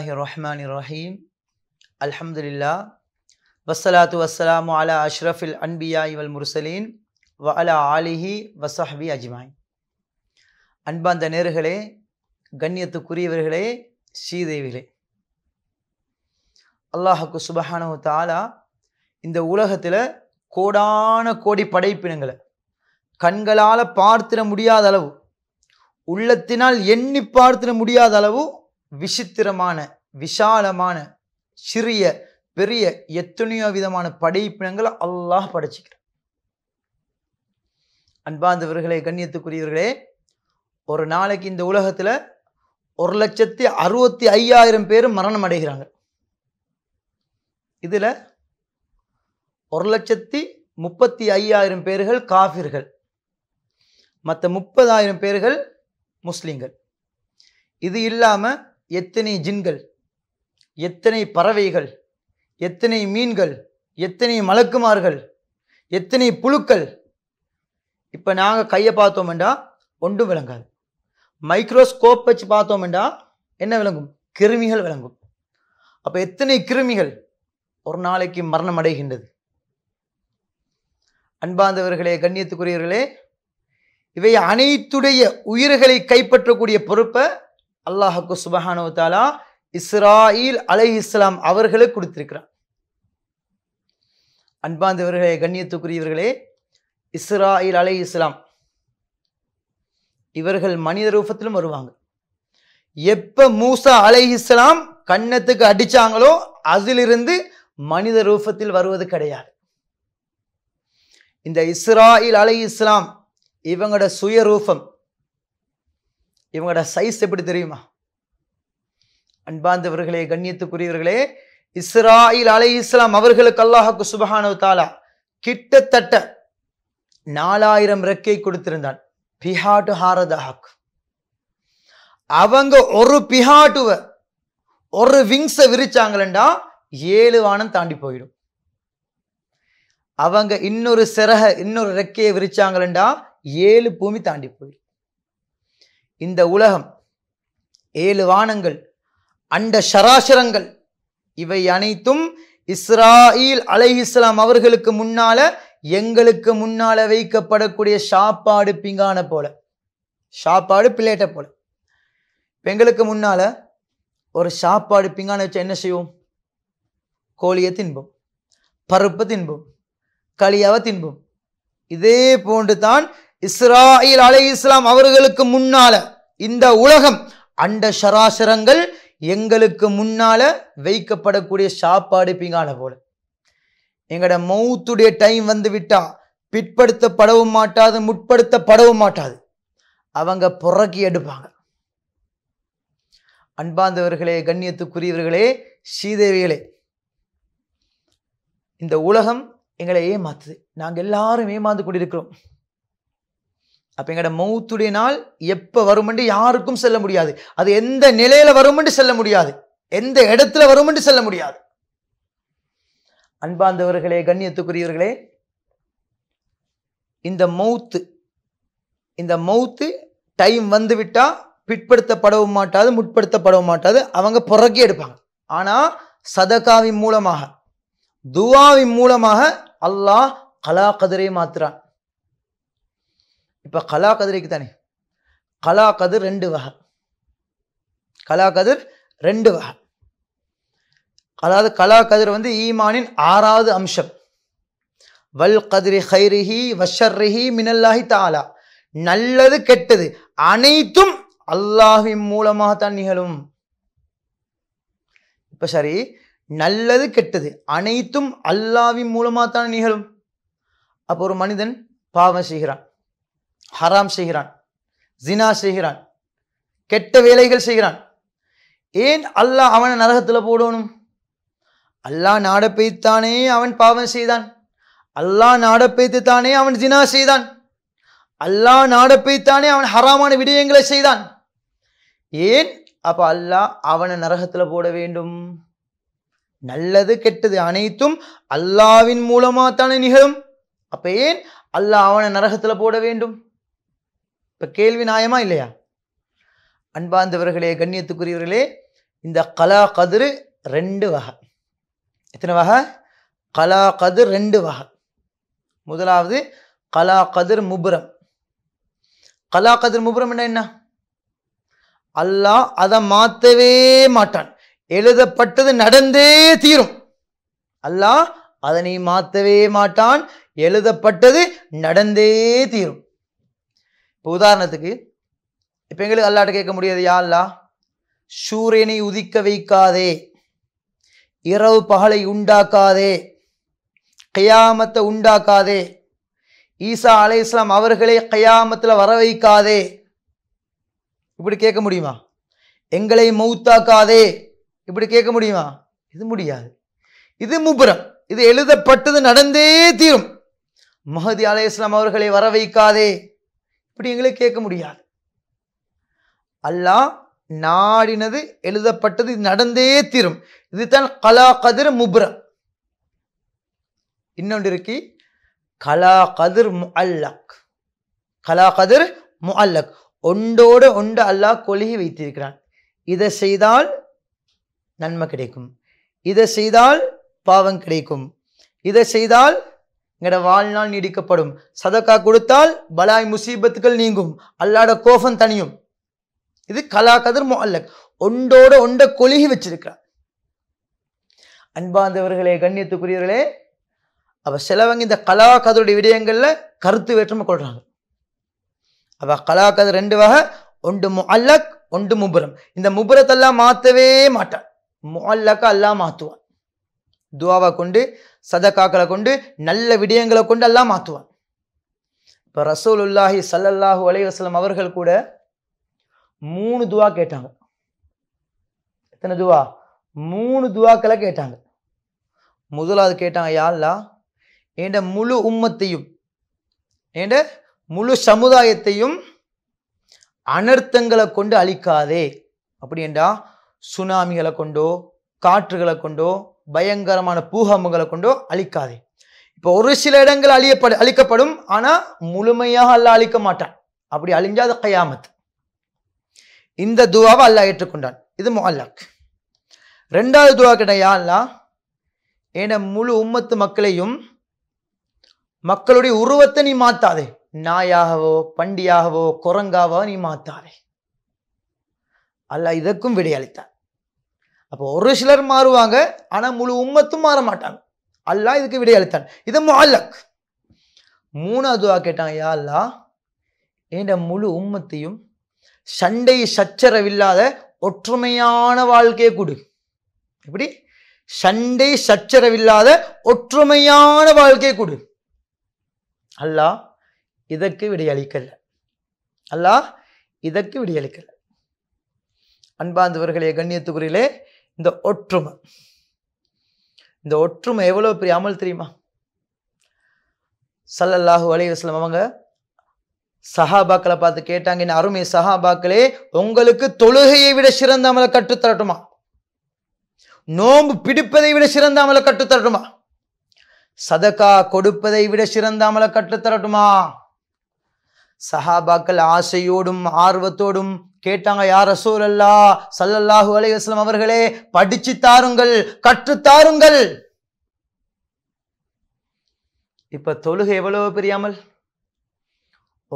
பிஸ்மில்லாஹி ரஹ்மான் ரஹீம் அல்ஹம்துலில்லா வசலாத்து வசலாமு அலா அஷ்ரஃபில் அன்பியா இவல் முர்சலீன் வ அலா ஆலிஹி வசஹபி அன்பாந்த நேர்களே கண்ணியத்துக்குரியவர்களே ஸ்ரீதேவிகளே அல்லாஹுக்கு சுபஹானு தாலா இந்த உலகத்தில் கோடான கோடி படைப்பினங்களை கண்களால் பார்த்திட முடியாத அளவு உள்ளத்தினால் எண்ணி பார்த்திட முடியாத அளவு விசித்திரமான விஷாலமான சிறிய பெரிய எத்தனையோ விதமான படைப்பினங்களை அல்லாஹ் படைச்சிக்கிறார் அன்பாந்தவர்களே கண்ணியத்துக்குரியவர்களே ஒரு நாளைக்கு இந்த உலகத்தில் ஒரு லட்சத்தி அறுபத்தி ஐயாயிரம் பேர் மரணம் அடைகிறாங்க இதில் ஒரு லட்சத்தி முப்பத்தி ஐயாயிரம் பேர்கள் காஃபிர்கள் மற்ற முப்பதாயிரம் பேர்கள் முஸ்லீம்கள் இது இல்லாமல் எத்தனை ஜின்கள் எத்தனை பறவைகள் எத்தனை மீன்கள் எத்தனை மலக்குமார்கள் எத்தனை புழுக்கள் இப்போ நாங்கள் கையை பார்த்தோம்டா ஒன்றும் விளங்காது மைக்ரோஸ்கோப் வச்சு பார்த்தோம்டா என்ன விளங்கும் கிருமிகள் விளங்கும் அப்போ எத்தனை கிருமிகள் ஒரு நாளைக்கு மரணம் அடைகின்றது அன்பாந்தவர்களே கண்ணியத்துக்குரியவர்களே இவை அனைத்துடைய உயிர்களை கைப்பற்றக்கூடிய பொறுப்பை அல்லாஹாக்கு சுபஹானோ தாலா இஸ்ராயில் அலை இஸ்லாம் அவர்களே கொடுத்திருக்கிறார் அன்பாந்தவர்களே கண்ணியத்துக்குரியவர்களே இஸ்ராயில் அலை இஸ்லாம் இவர்கள் மனித ரூபத்திலும் வருவாங்க எப்ப மூசா அலை இஸ்லாம் கன்னத்துக்கு அடிச்சாங்களோ அதிலிருந்து மனித ரூபத்தில் வருவது கிடையாது இந்த இஸ்ராயில் அலை இஸ்லாம் இவங்களோட சுய ரூபம் இவங்களோட சைஸ் எப்படி தெரியுமா அன்பாந்தவர்களே கண்ணியத்துக்குரியவர்களே இஸ்ராயில் அலை இஸ்லாம் அவர்களுக்கு அல்லாஹுக்கு சுபஹானு தாலா கிட்டத்தட்ட நாலாயிரம் ரெக்கை கொடுத்திருந்தான் பிஹாட்டு ஹாரதாக் அவங்க ஒரு பிஹாட்டுவ ஒரு விங்ஸை விரிச்சாங்களா ஏழு வானம் தாண்டி போயிடும் அவங்க இன்னொரு சிறக இன்னொரு ரெக்கையை விரிச்சாங்களா ஏழு பூமி தாண்டி போயிடும் இந்த உலகம் ஏழு வானங்கள் அண்ட சராசரங்கள் இவை அனைத்தும் இஸ்ராயில் அலை இஸ்லாம் அவர்களுக்கு முன்னால எங்களுக்கு முன்னால வைக்கப்படக்கூடிய சாப்பாடு பிங்கான போல சாப்பாடு பிளேட்டை போல இப்போ எங்களுக்கு முன்னால ஒரு சாப்பாடு பிங்கான வச்சு என்ன செய்வோம் கோழியை தின்போம் பருப்பை தின்போம் களியாவை தின்போம் இதே போன்று தான் இஸ்ராயில் அலை இஸ்லாம் அவர்களுக்கு முன்னால இந்த உலகம் அண்ட சராசரங்கள் எங்களுக்கு முன்னால வைக்கப்படக்கூடிய சாப்பாடு பிங்கான போல எங்களோட மௌத்துடைய டைம் வந்து விட்டா பிற்படுத்தப்படவும் மாட்டாது முற்படுத்தப்படவும் மாட்டாது அவங்க புறக்கி எடுப்பாங்க அன்பாந்தவர்களே கண்ணியத்துக்குரியவர்களே ஸ்ரீதேவிகளே இந்த உலகம் எங்களை ஏமாத்துது நாங்கள் எல்லாரும் ஏமாந்து கொண்டிருக்கிறோம் அப்போ எங்களோட மௌத்துடைய நாள் எப்போ வருமென்று யாருக்கும் செல்ல முடியாது அது எந்த நிலையில் வருமென்று செல்ல முடியாது எந்த இடத்துல வருமென்று செல்ல முடியாது அன்பாந்தவர்களே கண்ணியத்துக்குரியவர்களே இந்த மௌத்து இந்த மௌத்து டைம் வந்துவிட்டா பிற்படுத்தப்படவும் மாட்டாது முற்படுத்தப்படவும் மாட்டாது அவங்க புறக்கி எடுப்பாங்க ஆனால் சதகாவின் மூலமாக துவாவின் மூலமாக அல்லாஹ் கலா கதிரை மாத்துறான் இப்போ கலா கதிரைக்கு தானே கலா கதிர் ரெண்டு வகை கலா கதிர் ரெண்டு வகை அதாவது கலா கதிர் வந்து ஈமானின் ஆறாவது அம்சம் வல் கதிரி ஹைரிஹி வஷர்ரிஹி மினல்லாஹி தாலா நல்லது கெட்டது அனைத்தும் அல்லாஹின் மூலமாக தான் நிகழும் இப்போ சரி நல்லது கெட்டது அனைத்தும் அல்லாவின் மூலமாகத்தான் நிகழும் அப்போ ஒரு மனிதன் பாவம் செய்கிறான் ஹராம் செய்கிறான் ஜினா செய்கிறான் கெட்ட வேலைகள் செய்கிறான் ஏன் அல்லாஹ் அவனை நரகத்தில் போடணும் அல்லாஹ் நாட பெய்தானே அவன் பாவம் செய்தான் அல்லாஹ் நாட பெய்த்துத்தானே அவன் ஜினா செய்தான் அல்லாஹ் நாட பெய்தானே அவன் ஹராமான விடயங்களை செய்தான் ஏன் அப்போ அல்லாஹ் அவனை நரகத்தில் போட வேண்டும் நல்லது கெட்டது அனைத்தும் அல்லாவின் மூலமாக தானே நிகழும் அப்போ ஏன் அல்லாஹ் அவனை நரகத்தில் போட வேண்டும் இப்போ கேள்வி நியாயமா இல்லையா அன்பார்ந்தவர்களே கண்ணியத்துக்குரியவர்களே இந்த கலா கதிர் ரெண்டு வகை எத்தனை வகை கலா கதிர் ரெண்டு வகை முதலாவது கலா கதிர் முபுரம் கலா கதிர் முபுரம் என்ன என்ன அல்லாஹ் அதை மாற்றவே மாட்டான் எழுதப்பட்டது நடந்தே தீரும் அல்லாஹ் அதனை மாற்றவே மாட்டான் எழுதப்பட்டது நடந்தே தீரும் இப்போ உதாரணத்துக்கு இப்போ எங்களுக்கு அல்லாட்ட கேட்க முடியாது யா சூரியனை உதிக்க வைக்காதே இரவு பகலை உண்டாக்காதே கயாமத்தை உண்டாக்காதே ஈசா அலை இஸ்லாம் அவர்களே கயாமத்தில் வர வைக்காதே இப்படி கேட்க முடியுமா எங்களை மௌத்தாக்காதே இப்படி கேட்க முடியுமா இது முடியாது இது முபுரம் இது எழுதப்பட்டது நடந்தே தீரும் மஹதி அலை இஸ்லாம் அவர்களை வர வைக்காதே இப்படி எங்களை கேட்க முடியாது அல்லாஹ் நாடினது எழுதப்பட்டது நடந்தே தீரும் இதுதான் கலா கதிர் முப்ர இன்னொன்று இருக்கு கலா கதிர் மு அல்லக் கலா கதிர் மு அல்லக் ஒன்றோடு ஒன்று அல்லாஹ் கொழுகி வைத்திருக்கிறான் இதை செய்தால் நன்மை கிடைக்கும் இதை செய்தால் பாவம் கிடைக்கும் இதை செய்தால் எங்களோட வாழ்நாள் நீடிக்கப்படும் சதக்கா கொடுத்தால் பலாய் முசீபத்துக்கள் நீங்கும் அல்லாட கோபம் தனியும் இது கலா கதிர் அல்லக் ஒன்றோட ஒன்றை கொழுகி வச்சிருக்கிறார் அன்பாந்தவர்களே கண்ணியத்துக்குரியவர்களே அவ செலவங்க இந்த கலா கதருடைய விடயங்கள்ல கருத்து வேற்றுமை கொள்றாங்க அவ கலா கதர் ரெண்டு வகை ஒன்று அல்லக் ஒன்று முபுரம் இந்த முபுரத்தெல்லாம் மாற்றவே மாட்டான் அல்லக்க எல்லாம் மாற்றுவான் துவாவை கொண்டு சதக்காக்களை கொண்டு நல்ல விடயங்களை கொண்டு எல்லாம் மாற்றுவான் இப்போ சல்லல்லாஹு சல்லல்லாஹூ அலைவாஸ்லம் அவர்கள் கூட மூணு துவா கேட்டாங்க எத்தனை துவா மூணு துவாக்களை கேட்டாங்க முதலாவது கேட்டாங்க யாருலா ஏண்ட முழு உம்மத்தையும் ஏண்ட முழு சமுதாயத்தையும் அனர்த்தங்களை கொண்டு அழிக்காதே அப்படி என்றா சுனாமிகளை கொண்டோ காற்றுகளை கொண்டோ பயங்கரமான பூகம்பங்களை கொண்டோ அழிக்காதே இப்போ ஒரு சில இடங்கள் அழியப்படு அழிக்கப்படும் ஆனால் முழுமையாக அல்ல அழிக்க மாட்டான் அப்படி அழிஞ்சாத கையாமத் இந்த துவாவை அல்லா ஏற்றுக்கொண்டான் இது முல்லாக் ரெண்டாவது துவா கிடையா அல்லா என முழு உம்மத்து மக்களையும் மக்களுடைய உருவத்தை நீ மாத்தாதே நாயாகவோ பண்டியாகவோ குரங்காவோ நீ மாத்தாதே அல்ல இதற்கும் விடையளித்தான் அப்போ ஒரு சிலர் மாறுவாங்க ஆனால் முழு உம்மத்தும் மாற மாட்டாங்க அல்லா இதுக்கு விடையளித்தான் இது முஹல்லக் மூணாவது துவா கேட்டான் யா அல்லா என் முழு உம்மத்தையும் சண்டை சச்சரவில்லாத ஒற்றுமையான வாழ்க்கையை கொடு எப்படி சண்டை சச்சரவில்லாத ஒற்றுமையான வாழ்க்கையை கொடு அல்லா இதற்கு விடையளிக்கல அல்லா இதற்கு விடையளிக்கல அன்பாந்தவர்களே கண்ணியத்துக்குரியிலே இந்த ஒற்றுமை இந்த ஒற்றுமை எவ்வளோ பெரிய அமல் தெரியுமா சல்லல்லாஹு அலைவாஸ்லம் அவங்க சஹாபாக்களை பார்த்து கேட்டாங்க என்ன அருமை சஹாபாக்களே உங்களுக்கு தொழுகையை விட சிறந்த அமலை கற்றுத்தரட்டுமா நோம்பு பிடிப்பதை விட சிறந்த அமலை கற்றுத்தரட்டுமா சதக்கா கொடுப்பதை விட சிறந்த அமலை கற்றுத்தரட்டுமா சஹாபாக்கள் ஆசையோடும் ஆர்வத்தோடும் கேட்டாங்க யார் ரசூல் அல்லா சல்லல்லாஹு அலைவாஸ்லாம் அவர்களே படிச்சு தாருங்கள் கற்று தாருங்கள் இப்ப தொழுகை எவ்வளவு பிரியாமல்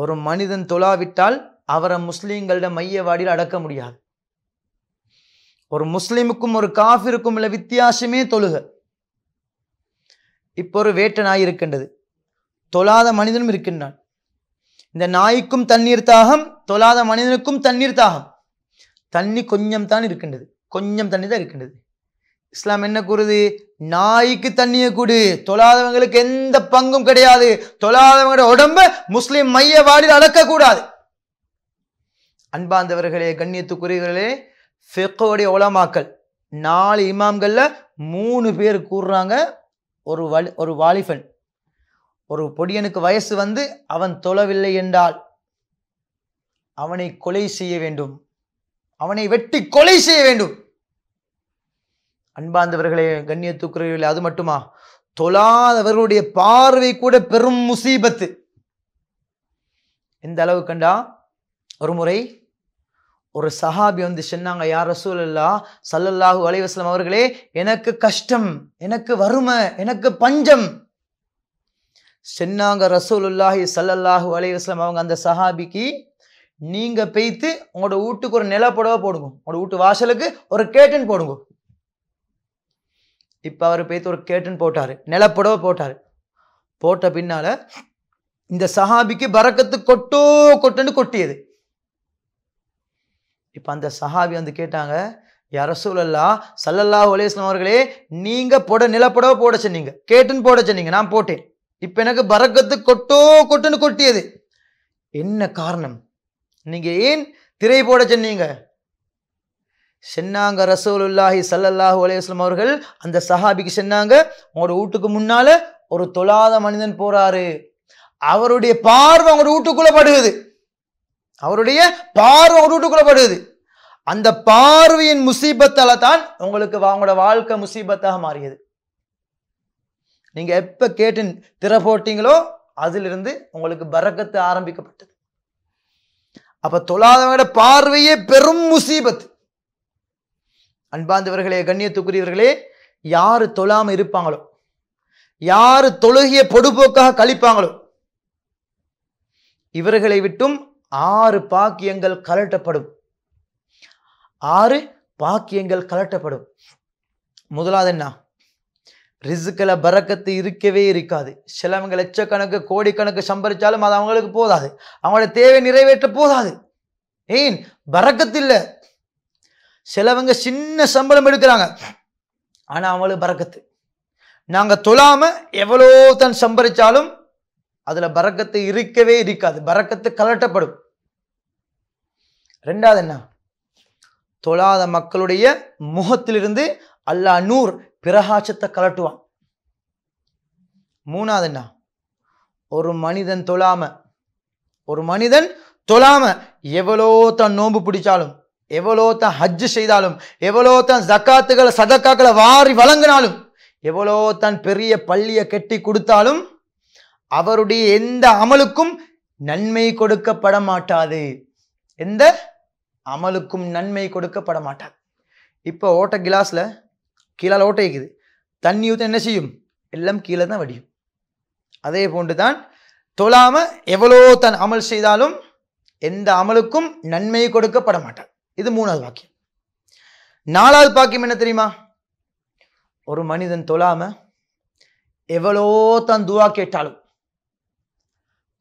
ஒரு மனிதன் தொழாவிட்டால் அவரை முஸ்லீம்களிட வாடியில் அடக்க முடியாது ஒரு முஸ்லீமுக்கும் ஒரு காஃபிருக்கும் உள்ள வித்தியாசமே தொழுக இப்போ ஒரு வேட்டனாய் இருக்கின்றது தொழாத மனிதனும் இருக்கின்றான் இந்த நாய்க்கும் தண்ணீர் தாகம் தொழாத மனிதனுக்கும் தண்ணீர் தாகம் தண்ணி கொஞ்சம் தான் இருக்கின்றது கொஞ்சம் தண்ணி தான் இருக்கின்றது இஸ்லாம் என்ன கூறுது நாய்க்கு தண்ணியை கூடு தொழாதவங்களுக்கு எந்த பங்கும் கிடையாது தொழாதவங்களோட உடம்ப முஸ்லீம் மைய வாடியில் அளக்கக்கூடாது அன்பாந்தவர்களே கண்ணியத்துக்குரியவர்களே ஃபெக்கோடைய உலமாக்கல் நாலு இமாம்களில் மூணு பேர் கூறுறாங்க ஒரு வலி ஒரு வாலிபன் ஒரு பொடியனுக்கு வயசு வந்து அவன் தொழவில்லை என்றால் அவனை கொலை செய்ய வேண்டும் அவனை வெட்டி கொலை செய்ய வேண்டும் அன்பாந்தவர்களே கண்ணிய தூக்குறவில்லை அது மட்டுமா தொழாதவர்களுடைய பார்வை கூட பெரும் முசீபத்து எந்த அளவு கண்டா ஒரு முறை ஒரு சஹாபி வந்து சொன்னாங்க யார் ரசூல் அல்லா சல்லல்லாஹூ அலைவாஸ்லாம் அவர்களே எனக்கு கஷ்டம் எனக்கு வறுமை எனக்கு பஞ்சம் சென்னாங்க ரசூலுல்லாஹி சல்லல்லாஹு அலைவாஸ்லாம் அவங்க அந்த சஹாபிக்கு நீங்கள் பெய்த்து உங்களோட வீட்டுக்கு ஒரு நிலப்புடவை போடுங்க உங்களோட வீட்டு வாசலுக்கு ஒரு கேட்டன் போடுங்க இப்போ அவர் பெய்த்து ஒரு கேட்டன் போட்டார் நிலப்படவை போட்டார் போட்ட பின்னால் இந்த சஹாபிக்கு பறக்கத்து கொட்டோ கொட்டுன்னு கொட்டியது இப்போ அந்த சஹாபி வந்து கேட்டாங்க அரசூலல்லா சல்லல்லா ஒலேஸ்லாம் அவர்களே நீங்கள் போட நிலப்படவை போட சொன்னீங்க கேட்டுன்னு போட சொன்னீங்க நான் போட்டேன் இப்போ எனக்கு பறக்கத்து கொட்டோ கொட்டுன்னு கொட்டியது என்ன காரணம் நீங்கள் ஏன் திரை போட சொன்னீங்க சென்னாங்க ரசூலுல்லாஹி சல்லல்லாஹு அலையம் அவர்கள் அந்த சஹாபிக்கு சென்னாங்க உங்களோட வீட்டுக்கு முன்னால ஒரு தொழாத மனிதன் போறாரு அவருடைய பார்வை உங்களோட வீட்டுக்குள்ள படுகுது அவருடைய பார்வை வீட்டுக்குள்ள படுகுது அந்த பார்வையின் முசீபத்தால தான் உங்களுக்கு அவங்களோட வாழ்க்கை முசீபத்தாக மாறியது நீங்கள் எப்போ கேட்டு திற போட்டீங்களோ அதிலிருந்து உங்களுக்கு பறக்கத்து ஆரம்பிக்கப்பட்டது அப்போ தொழாதவங்களோட பார்வையே பெரும் முசீபத் அன்பாந்தவர்களே கண்ணியத்துக்குரியவர்களே யார் தொழாமல் இருப்பாங்களோ யார் தொழுகிய பொடுபோக்காக கழிப்பாங்களோ இவர்களை விட்டும் ஆறு பாக்கியங்கள் கலட்டப்படும் ஆறு பாக்கியங்கள் கலட்டப்படும் முதலாவது என்ன ரிசுக்கில் பறக்கத்து இருக்கவே இருக்காது சிலவங்க லட்சக்கணக்கு கோடிக்கணக்கு சம்பரித்தாலும் அது அவங்களுக்கு போதாது அவங்களோட தேவை நிறைவேற்ற போதாது ஏன் பறக்கத்து இல்லை சிலவங்க சின்ன சம்பளம் எடுக்கிறாங்க ஆனால் அவங்களுக்கு பறக்கத்து நாங்கள் தொழாமல் எவ்வளோ தன் சம்பரித்தாலும் அதில் பறக்கத்து இருக்கவே இருக்காது பறக்கத்து கலட்டப்படும் ரெண்டாவது என்ன தொழாத மக்களுடைய முகத்திலிருந்து அல்லா நூர் பிரகாசத்தை கலட்டுவான் மூணாவது என்ன ஒரு மனிதன் தொழாம ஒரு மனிதன் தொழாம எவ்வளோ தான் நோன்பு பிடிச்சாலும் எவ்வளோ தான் ஹஜ் செய்தாலும் எவ்வளோ தான் ஜக்காத்துகளை சதக்காக்களை வாரி வழங்கினாலும் எவ்வளோ தான் பெரிய பள்ளியை கட்டி கொடுத்தாலும் அவருடைய எந்த அமலுக்கும் நன்மை கொடுக்கப்பட மாட்டாது எந்த அமலுக்கும் நன்மை கொடுக்கப்பட மாட்டாது இப்போ ஓட்ட கிளாஸில் கீழால் ஓட்டைக்குது தண்ணி ஊற்ற என்ன செய்யும் எல்லாம் கீழே தான் வடியும் அதே போன்று தான் தொழாமல் எவ்வளோ தன் அமல் செய்தாலும் எந்த அமலுக்கும் நன்மை கொடுக்கப்பட மாட்டான் இது மூணாவது வாக்கியம் நாலாவது பாக்கியம் என்ன தெரியுமா ஒரு மனிதன் தொழாம எவ்வளோ தான் துவா கேட்டாலும்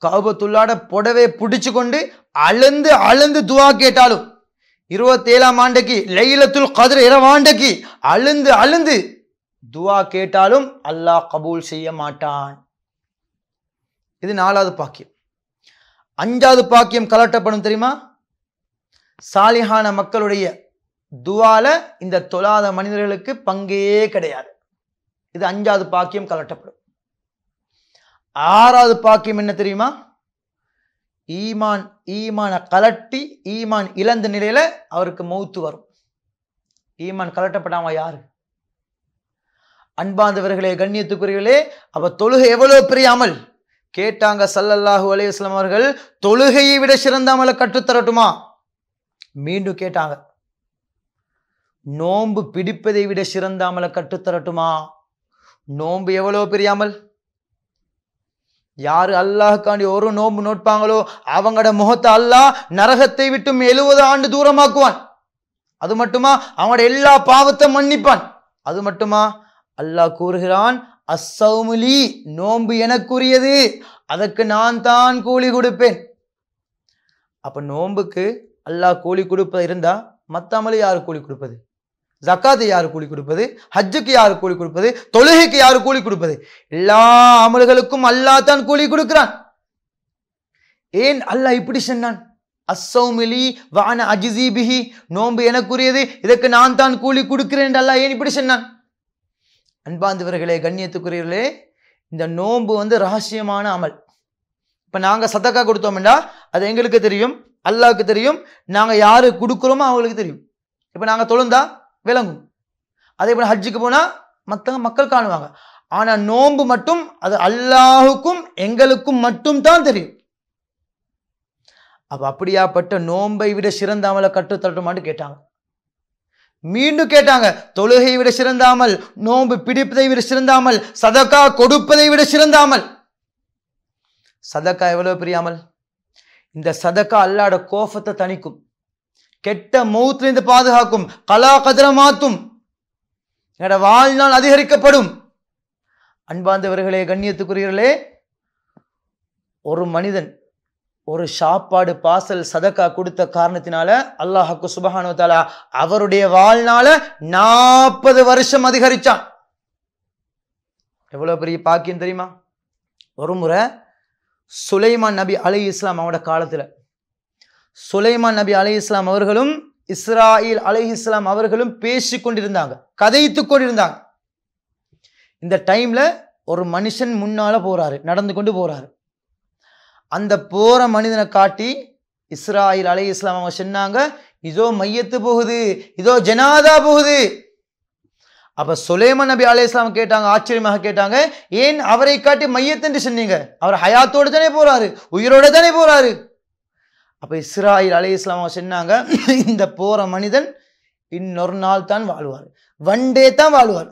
கவுபத்துள்ளாட புடவை பிடிச்சு கொண்டு அளந்து அளந்து துவா கேட்டாலும் இருபத்தேழாம் ஆண்டுக்கு லைலத்துல் கதிர இரவாண்டைக்கு அழுந்து அழுந்து துவா கேட்டாலும் அல்லாஹ் கபூல் செய்ய மாட்டான் இது நாலாவது பாக்கியம் அஞ்சாவது பாக்கியம் கலட்டப்படும் தெரியுமா சாலிஹான மக்களுடைய துவால இந்த தொழாத மனிதர்களுக்கு பங்கே கிடையாது இது அஞ்சாவது பாக்கியம் கலட்டப்படும் ஆறாவது பாக்கியம் என்ன தெரியுமா ஈமான் ஈமான கலட்டி ஈமான் இழந்த நிலையில் அவருக்கு மௌத்து வரும் ஈமான் கலட்டப்படாமல் யாரு அன்பாந்தவர்களே கண்ணியத்துக்குரியவர்களே அவ தொழுகை எவ்வளோ பிரியாமல் கேட்டாங்க சல்லல்லாஹு அலையுஸ்லாம் அவர்கள் தொழுகையை விட சிறந்த அமலை கற்றுத்தரட்டுமா மீண்டும் கேட்டாங்க நோன்பு பிடிப்பதை விட சிறந்த அமலை கற்றுத்தரட்டுமா நோன்பு எவ்வளோ பிரியாமல் யாரு அல்லாஹுக்காண்டி ஒரு நோம்பு நோட்பாங்களோ அவங்கட முகத்தை அல்லாஹ் நரகத்தை விட்டும் எழுபது ஆண்டு தூரமாக்குவான் அது மட்டுமா அவனோட எல்லா பாவத்தை மன்னிப்பான் அது மட்டுமா அல்லாஹ் கூறுகிறான் அசௌமுலி நோன்பு எனக்குரியது அதற்கு நான் தான் கூலி கொடுப்பேன் அப்போ நோன்புக்கு அல்லாஹ் கூலி கொடுப்பது இருந்தால் மற்ற யாரு யார் கூலி கொடுப்பது ஜக்காத்து யார் கூலி கொடுப்பது ஹஜ்ஜுக்கு யார் கூலி கொடுப்பது தொழுகைக்கு யார் கூலி கொடுப்பது எல்லா அமல்களுக்கும் அல்லா தான் கூலி கொடுக்கிறான் ஏன் அல்லாஹ் இப்படி சொன்னான் அசௌமிலி வான அஜிசி பிஹி நோன்பு எனக்குரியது இதற்கு நான் தான் கூலி கொடுக்கிறேன் என்று அல்லாஹ் ஏன் இப்படி சொன்னான் அன்பாந்தவர்களே கண்ணியத்துக்குரியவர்களே இந்த நோன்பு வந்து ரகசியமான அமல் இப்போ நாங்கள் சதக்கா கொடுத்தோம்னா அது எங்களுக்கு தெரியும் அல்லாவுக்கு தெரியும் நாங்கள் யாரு கொடுக்குறோமோ அவங்களுக்கு தெரியும் இப்போ நாங்கள் தொழுந்தா விளங்கும் அதே போல் ஹஜ்ஜுக்கு போனால் மற்றவங்க மக்கள் காணுவாங்க ஆனால் நோன்பு மட்டும் அது அல்லாஹுக்கும் எங்களுக்கும் மட்டும் தான் தெரியும் அப்போ அப்படியாப்பட்ட நோன்பை விட சிறந்த அமலை கற்றுத்தரட்டுமான்னு கேட்டாங்க மீண்டும் கேட்டாங்க தொழுகை விட சிறந்தாமல் நோன்பு பிடிப்பதை விட சிறந்தாமல் சதக்கா கொடுப்பதை விட சிறந்தாமல் சதக்கா எவ்வளவு பிரியாமல் இந்த சதக்கா அல்லாட கோபத்தை தணிக்கும் கெட்ட மௌத்திலிருந்து பாதுகாக்கும் கலா கதிரமாத்தும் என்னோட வாழ்நாள் அதிகரிக்கப்படும் அன்பாந்தவர்களே கண்ணியத்துக்குரியர்களே ஒரு மனிதன் ஒரு சாப்பாடு பாசல் சதக்கா கொடுத்த காரணத்தினால அல்லாஹாக்கு சுபஹானு தாலா அவருடைய வாழ்நாள நாற்பது வருஷம் அதிகரிச்சான் எவ்வளோ பெரிய பாக்கியம் தெரியுமா ஒரு முறை சுலைமான் நபி அலி இஸ்லாம் அவனோட காலத்தில் சுலைமான் நபி அலி இஸ்லாம் அவர்களும் இஸ்ராயில் அலி இஸ்லாம் அவர்களும் பேசி கொண்டிருந்தாங்க கதைத்து கொண்டிருந்தாங்க இந்த டைம்ல ஒரு மனுஷன் முன்னால போறாரு நடந்து கொண்டு போறாரு அந்த போற மனிதனை காட்டி இஸ்ராயில் அலி இஸ்லாம் அவங்க சொன்னாங்க இதோ மையத்து போகுது இதோ ஜனாதா போகுது அப்ப சுலேமன் நபி அலை இஸ்லாம் கேட்டாங்க ஆச்சரியமாக கேட்டாங்க ஏன் அவரை காட்டி மையத்து சொன்னீங்க அவர் ஹயாத்தோடு தானே போறாரு உயிரோட தானே போறாரு அப்போ இஸ்ராயில் அலே இஸ்லாம் அவங்க சொன்னாங்க இந்த போகிற மனிதன் இன்னொரு நாள் தான் வாழ்வார் ஒன் டே தான் வாழ்வார்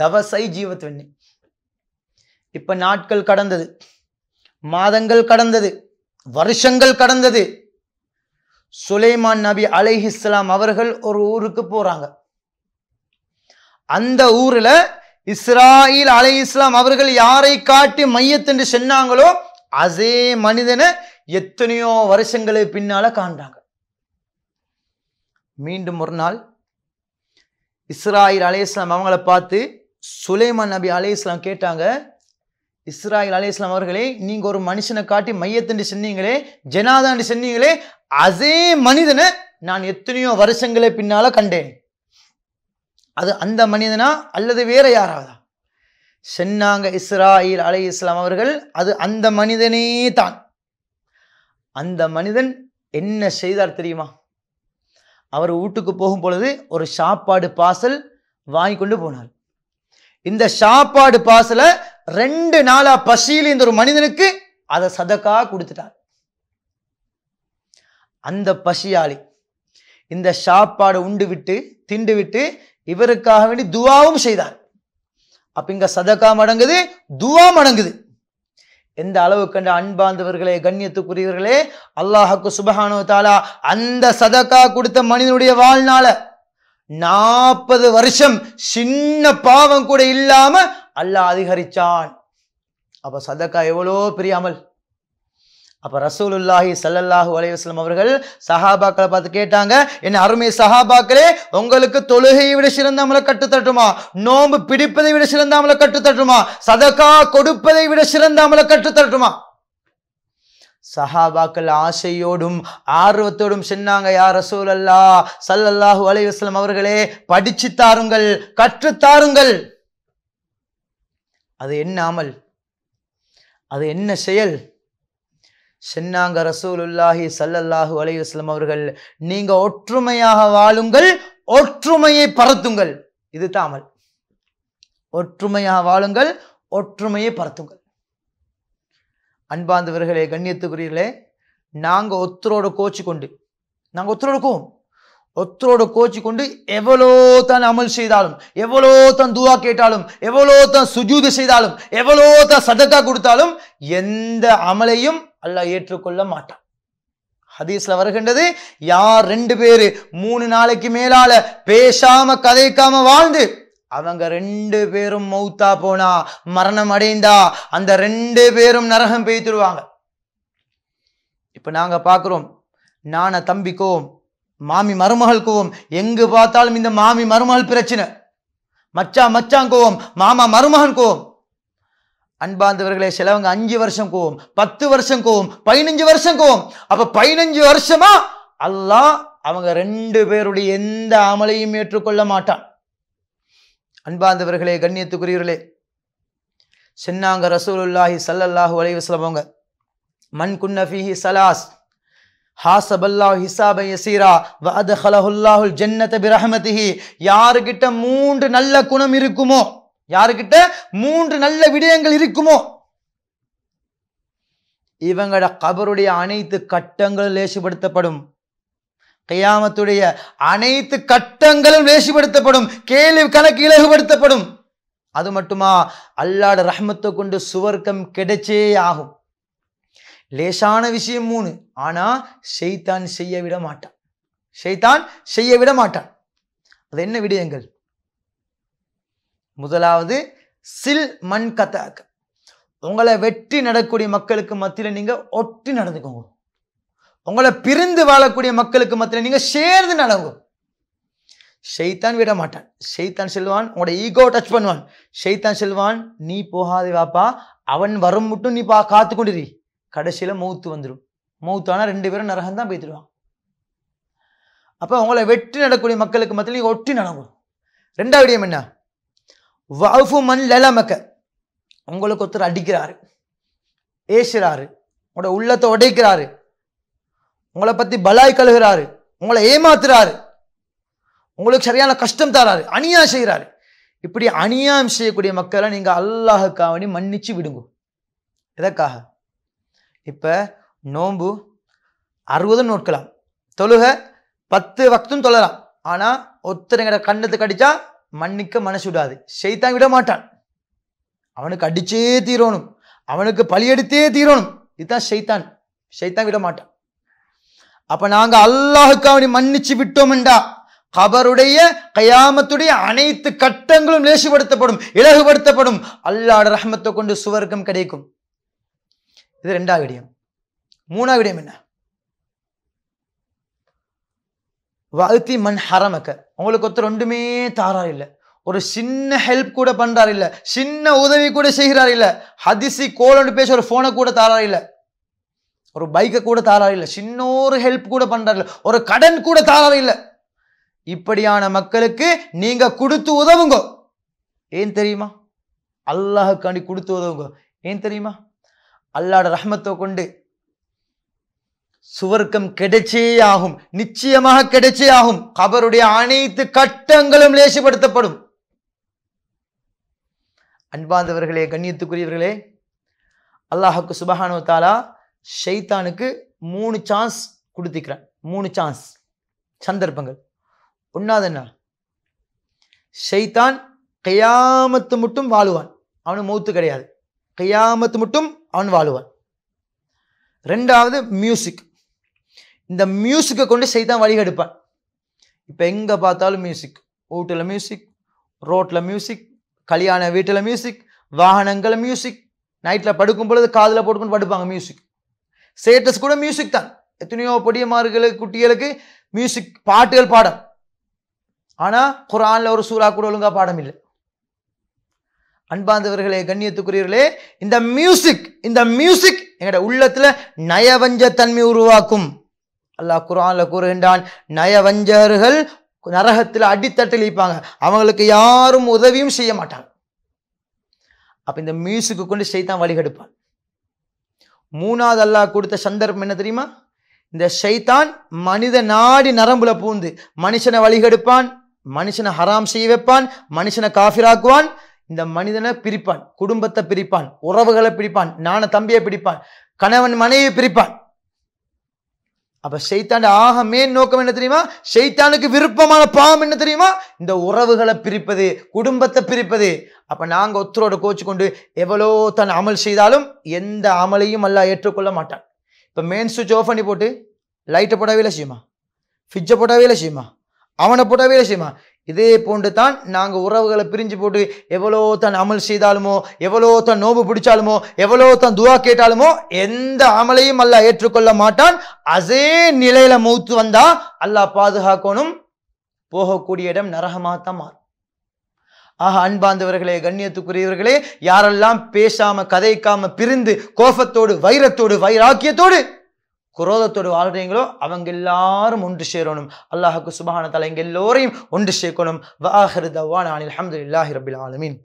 தவசை ஜீவத் வெண்ணி இப்போ நாட்கள் கடந்தது மாதங்கள் கடந்தது வருஷங்கள் கடந்தது சுலைமான் நபி அலைஹிஸ்லாம் அவர்கள் ஒரு ஊருக்கு போகிறாங்க அந்த ஊரில் இஸ்ராயில் அலை இஸ்லாம் அவர்கள் யாரை காட்டி மையத்தென்று சொன்னாங்களோ அதே மனிதனை எத்தனையோ வருஷங்களை பின்னால காண்றாங்க மீண்டும் ஒரு நாள் இஸ்ராயில் அலே இஸ்லாம் அவங்கள பார்த்து சுலைமான் நபி அலே இஸ்லாம் கேட்டாங்க இஸ்ராயில் அலே இஸ்லாம் அவர்களே நீங்க ஒரு மனுஷனை காட்டி மையத்தண்டு சொன்னீங்களே ஜனாதாண்டு சொன்னீங்களே அதே மனிதனை நான் எத்தனையோ வருஷங்களை பின்னால கண்டேன் அது அந்த மனிதனா அல்லது வேற யாராவதா சென்னாங்க இஸ்ராயில் அலே இஸ்லாம் அவர்கள் அது அந்த மனிதனே தான் அந்த மனிதன் என்ன செய்தார் தெரியுமா அவர் வீட்டுக்கு போகும் பொழுது ஒரு சாப்பாடு பாசல் வாங்கி கொண்டு போனார் இந்த சாப்பாடு பாசல ரெண்டு நாளா பசியில் இந்த ஒரு மனிதனுக்கு அதை சதக்கா கொடுத்துட்டார் அந்த பசியாளி இந்த சாப்பாடு உண்டு விட்டு திண்டு விட்டு இவருக்காக வேண்டி துவாவும் செய்தார் அப்ப இங்க சதக்கா மடங்குது துவா மடங்குது எந்த அளவு கண்ட அன்பாந்தவர்களே கண்ணியத்துக்குரியவர்களே அல்லாஹுக்கு சுபகானோ தாலா அந்த சதக்கா கொடுத்த மனிதனுடைய வாழ்நாள நாற்பது வருஷம் சின்ன பாவம் கூட இல்லாம அல்லாஹ் அதிகரிச்சான் அப்ப சதக்கா எவ்வளோ பிரியாமல் அப்போ ரசூலுல்லாஹி சல்லல்லாஹூ அலைவாஸ்லம் அவர்கள் சஹாபாக்களை பார்த்து கேட்டாங்க என் அருமை சஹாபாக்களே உங்களுக்கு தொழுகையை விட சிறந்த அமலை கட்டுத்தட்டுமா நோம்பு பிடிப்பதை விட சிறந்த அமலை கட்டுத்தட்டுமா சதகா கொடுப்பதை விட சிறந்த அமலை கட்டுத்தட்டுமா சஹாபாக்கள் ஆசையோடும் ஆர்வத்தோடும் சின்னாங்க யார் ரசூல் அல்லா சல்லல்லாஹூ அலைவாஸ்லம் அவர்களே படிச்சு தாருங்கள் கற்றுத்தாருங்கள் அது என்ன அமல் அது என்ன செயல் சென்னாங்க ரசூலுல்லாஹி சல்லல்லாஹு அலையுஸ்லம் அவர்கள் நீங்க ஒற்றுமையாக வாழுங்கள் ஒற்றுமையை பரத்துங்கள் இது தாமல் ஒற்றுமையாக வாழுங்கள் ஒற்றுமையை பரத்துங்கள் அன்பாந்தவர்களே கண்ணியத்துக்குரியர்களே நாங்கள் ஒத்தரோட கோச்சு கொண்டு நாங்கள் ஒத்தரோடுக்கும் ஒத்தரோட கோச்சு கொண்டு எவ்வளோ தான் அமல் செய்தாலும் எவ்வளோ தான் துவா கேட்டாலும் எவ்வளோ தான் சுஜூது செய்தாலும் எவ்வளோ தான் சதக்கா கொடுத்தாலும் எந்த அமலையும் அல்லாஹ் ஏற்றுக்கொள்ள மாட்டான் ஹதீஸ்ல வருகின்றது யார் ரெண்டு பேரு மூணு நாளைக்கு மேலால பேசாம கதைக்காம வாழ்ந்து அவங்க ரெண்டு பேரும் மௌத்தா போனா மரணம் அடைந்தா அந்த ரெண்டு பேரும் நரகம் பெய்துருவாங்க இப்ப நாங்க பாக்குறோம் நான தம்பிக்கோம் மாமி மருமகளுக்குவோம் எங்கு பார்த்தாலும் இந்த மாமி மருமகள் பிரச்சனை மச்சா மச்சான் கோவம் மாமா மருமகன் கோவம் அன்பாந்தவர்களே சிலவங்க அஞ்சு வருஷம் கோவம் பத்து வருஷம் கோவம் பதினஞ்சு வருஷம் கோவம் அப்ப பதினஞ்சு வருஷமா அல்லாஹ் அவங்க ரெண்டு பேருடைய எந்த அமலையும் ஏற்றுக்கொள்ள மாட்டான் அன்பாந்தவர்களே கண்ணியத்துக்குரியவர்களே சென்னாங்க ரசூலுல்லாஹி சல்லல்லாஹு அலைவாஸ்லம் அவங்க மண் குன்னஃபிஹி சலாஸ் ஹாசபல்லாஹ் ஹிசாப யசீரா வஅதஹலஹுல்லாஹுல் ஜன்னத பிரஹமதிஹி யாருக்கிட்ட மூன்று நல்ல குணம் இருக்குமோ யாருக்கிட்ட மூன்று நல்ல விடயங்கள் இருக்குமோ இவங்களோட கபருடைய அனைத்து கட்டங்களும் லேசுபடுத்தப்படும் கையாமத்துடைய அனைத்து கட்டங்களும் லேசுபடுத்தப்படும் கேள்வி கணக்கு இலகுபடுத்தப்படும் அது மட்டுமா அல்லாட ரஹமத்தை கொண்டு சுவர்க்கம் கிடைச்சே ஆகும் லேசான விஷயம் மூணு ஆனா செய்தான் செய்ய விட மாட்டான் செய்தான் செய்ய விட மாட்டான் அது என்ன விடயங்கள் முதலாவது சில் மண் கத்தாக் உங்களை வெற்றி நடக்கூடிய மக்களுக்கு மத்தியில் நீங்கள் ஒட்டி நடந்துக்கோங்க உங்களை பிரிந்து வாழக்கூடிய மக்களுக்கு மத்தியில் நீங்கள் சேர்ந்து நடங்கும் ஷெய்தான் விட மாட்டான் ஷெய்தான் செல்வான் உங்களோட ஈகோ டச் பண்ணுவான் ஷெய்தான் செல்வான் நீ போகாதே வாப்பா அவன் வரும் மட்டும் நீ பா காத்து கொண்டிரு கடைசியில் மௌத்து வந்துடும் மௌத்தானா ரெண்டு பேரும் நரகம் தான் போய்த்துடுவான் அப்போ உங்களை வெற்றி நடக்கூடிய மக்களுக்கு மத்தியில் நீங்கள் ஒட்டி நடக்கும் ரெண்டாவது விடயம் என்ன வஃபு மண் லலமக்க உங்களுக்கு ஒருத்தர் அடிக்கிறாரு ஏசுறாரு உங்களோட உள்ளத்தை உடைக்கிறாரு உங்களை பற்றி பலாய் கழுகிறாரு உங்களை ஏமாத்துறாரு உங்களுக்கு சரியான கஷ்டம் தராரு அணியா செய்கிறாரு இப்படி அணியாம் செய்யக்கூடிய மக்களை நீங்கள் அல்லாஹுக்காக காவணி மன்னிச்சு விடுங்க எதற்காக இப்போ நோம்பு அறுபது நோட்கலாம் தொழுக பத்து வக்தும் தொழலாம் ஆனால் ஒருத்தருங்கிற கண்ணத்துக்கு அடித்தா மன்னிக்க மனசு விடாது செய்தான் விட மாட்டான் அவனுக்கு அடிச்சே தீரணும் அவனுக்கு பழியெடுத்தே தீரணும் இதுதான் செய்தான் செய்தான் விட மாட்டான் அப்ப நாங்க அல்லாஹுக்கு அவனை மன்னிச்சு என்றா கபருடைய கயாமத்துடைய அனைத்து கட்டங்களும் லேசுபடுத்தப்படும் இலகுபடுத்தப்படும் அல்லாட ரஹமத்தை கொண்டு சுவர்க்கம் கிடைக்கும் இது ரெண்டாவது விடயம் மூணாவது விடயம் என்ன வாழ்த்தி மண் ஹரமக்க உங்களுக்கு ஒருத்தர் ரெண்டுமே தாரார் இல்லை ஒரு சின்ன ஹெல்ப் கூட பண்ணுறாரு இல்லை சின்ன உதவி கூட செய்கிறார் இல்லை ஹதிசி கோலண்டு பேசி ஒரு ஃபோனை கூட தாரார் இல்லை ஒரு பைக்கை கூட தாரார் இல்லை சின்னோரு ஹெல்ப் கூட பண்ணுறாரு இல்லை ஒரு கடன் கூட தாரார் இல்லை இப்படியான மக்களுக்கு நீங்கள் கொடுத்து உதவுங்க ஏன் தெரியுமா அல்லாஹுக்காண்டி கொடுத்து உதவுங்க ஏன் தெரியுமா அல்லாட ரஹ்மத்தை கொண்டு சுவர்க்கம் கிடைச்சே ஆகும் நிச்சயமாக கிடைச்சே ஆகும் கபருடைய அனைத்து கட்டங்களும் லேசுப்படுத்தப்படும் அன்பாந்தவர்களே கண்ணியத்துக்குரியவர்களே அல்லாஹுக்கு சுபஹானோ தாலா ஷைத்தானுக்கு மூணு சான்ஸ் கொடுத்துக்கிறான் மூணு சான்ஸ் சந்தர்ப்பங்கள் ஒன்றாவது என்ன ஷைத்தான் கையாமத்து மட்டும் வாழுவான் அவனு மௌத்து கிடையாது கையாமத்து மட்டும் அவன் வாழுவான் ரெண்டாவது மியூசிக் இந்த மியூசிக்கை கொண்டு செய்தான் வழிகெடுப்பேன் இப்போ எங்கே பார்த்தாலும் மியூசிக் வீட்டில் மியூசிக் ரோட்டில் மியூசிக் கல்யாண வீட்டில் மியூசிக் வாகனங்கள் மியூசிக் நைட்டில் படுக்கும் பொழுது காதில் போட்டுக்கொண்டு படுப்பாங்க மியூசிக் ஸ்டேட்டஸ் கூட மியூசிக் தான் எத்தனையோ பொடியமார்களுக்கு குட்டிகளுக்கு மியூசிக் பாட்டுகள் பாடம் ஆனால் குரானில் ஒரு சூறா கூட ஒழுங்காக பாடம் இல்லை அன்பாந்தவர்களே கண்ணியத்துக்குரியவர்களே இந்த மியூசிக் இந்த மியூசிக் எங்களோட உள்ளத்தில் நயவஞ்ச தன்மை உருவாக்கும் அல்லாஹ் குரான்ல கூறுகின்றான் நயவஞ்சகர்கள் நரகத்தில் அடித்தட்டில் இழிப்பாங்க அவங்களுக்கு யாரும் உதவியும் செய்ய மாட்டாங்க அப்போ இந்த மியூசிக்கு கொண்டு சைத்தான் வழிகெடுப்பான் மூணாவது அல்லாஹ் கொடுத்த சந்தர்ப்பம் என்ன தெரியுமா இந்த ஷைத்தான் மனித நாடி நரம்புல பூந்து மனுஷனை வழிகெடுப்பான் மனுஷனை ஹராம் செய்ய வைப்பான் மனுஷனை காஃபிராக்குவான் இந்த மனிதனை பிரிப்பான் குடும்பத்தை பிரிப்பான் உறவுகளை பிரிப்பான் நான தம்பியை பிடிப்பான் கணவன் மனைவி பிரிப்பான் அப்ப செய்தாண்ட ஆக மேன் நோக்கம் என்ன தெரியுமா செய்தானுக்கு விருப்பமான பாவம் என்ன தெரியுமா இந்த உறவுகளை பிரிப்பது குடும்பத்தை பிரிப்பது அப்ப நாங்க ஒத்தரோட கோச்சு கொண்டு எவ்வளோ தன் அமல் செய்தாலும் எந்த அமலையும் அல்ல ஏற்றுக்கொள்ள மாட்டான் இப்ப மெயின் சுவிட்ச் ஆஃப் பண்ணி போட்டு லைட்டை போட்டாவே இல்லை செய்யுமா ஃபிரிட்ஜை போட்டாவே இல்லை செய்யுமா அவனை போட்டாவே இல்லை செய்யுமா இதே போன்று தான் நாங்கள் உறவுகளை பிரிஞ்சு போட்டு எவ்வளோ தன் அமல் செய்தாலுமோ எவ்வளோ தன் நோபு பிடிச்சாலுமோ எவ்வளோ தன் துவா கேட்டாலுமோ எந்த அமலையும் அல்ல ஏற்றுக்கொள்ள மாட்டான் அதே நிலையில மூத்து வந்தா அல்லாஹ் பாதுகாக்கணும் போகக்கூடிய இடம் நரகமாகத்தான் மாறும் ஆக அன்பாந்தவர்களே கண்ணியத்துக்குரியவர்களே யாரெல்லாம் பேசாம கதைக்காம பிரிந்து கோபத்தோடு வைரத்தோடு வைராக்கியத்தோடு குரோதத்தோடு வாழ்கிறீங்களோ அவங்க எல்லாரும் ஒன்று சேரணும் அல்லாஹுக்கு சுபஹான தலை எங்க எல்லோரையும் ஒன்று சேர்க்கணும் வாஹர் தவான் அனில் அஹமது இல்லாஹி ரபில் ஆலமின்